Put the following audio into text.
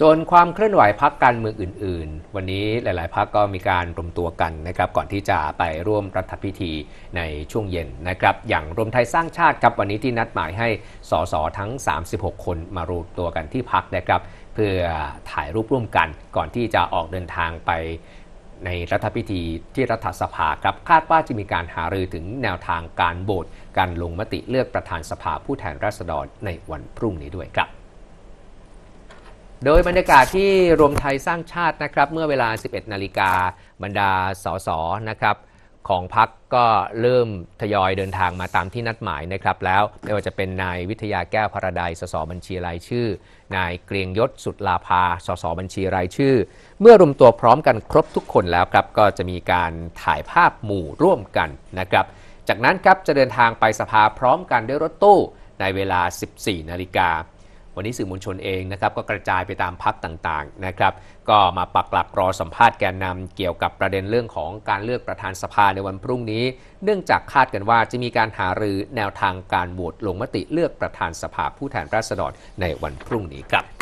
ส่วนความเคลื่อนไหวพักการเมืองอื่น ๆ วันนี้หลายๆพักก็มีการรวมตัวกันนะครับก่อนที่จะไปร่วมรัฐพิธีในช่วงเย็นนะครับอย่างรวมไทยสร้างชาติครับวันนี้ที่นัดหมายให้สสทั้ง 36 คนมารวมตัวกันที่พักนะครับ เพื่อถ่ายรูปร่วมกันก่อนที่จะออกเดินทางไปในรัฐพิธีที่รัฐสภาครับคาดว่าจะมีการหารือถึงแนวทางการโหวตการลงมติเลือกประธานสภาผู้แทนราษฎรในวันพรุ่งนี้ด้วยครับโดยบรรยากาศที่รวมไทยสร้างชาตินะครับเมื่อเวลา 11 นาฬิกาบรรดา สส นะครับของพักก็เริ่มทยอยเดินทางมาตามที่นัดหมายนะครับแล้วไม่ว่าจะเป็นนายวิทยาแก้วพระดายสสบัญชีรายชื่อ นายเกรียงยศสุดลาภาสสบัญชีรายชื่อ เมื่อรวมตัวพร้อมกันครบทุกคนแล้วครับก็จะมีการถ่ายภาพหมู่ร่วมกันนะครับจากนั้นครับจะเดินทางไปสภาพร้อมกันด้วยรถตู้ในเวลา 14 นาฬิกาวันนี้สื่อมวลชนเองนะครับก็กระจายไปตามพักต่างๆนะครับ ก็มาปักหลักรอสัมภาษณ์แกนนำเกี่ยวกับประเด็นเรื่องของการเลือกประธานสภาในวันพรุ่งนี้ เนื่องจากคาดกันว่าจะมีการหารือแนวทางการโหวตลงมติเลือกประธานสภาผู้แทนราษฎรในวันพรุ่งนี้ครับ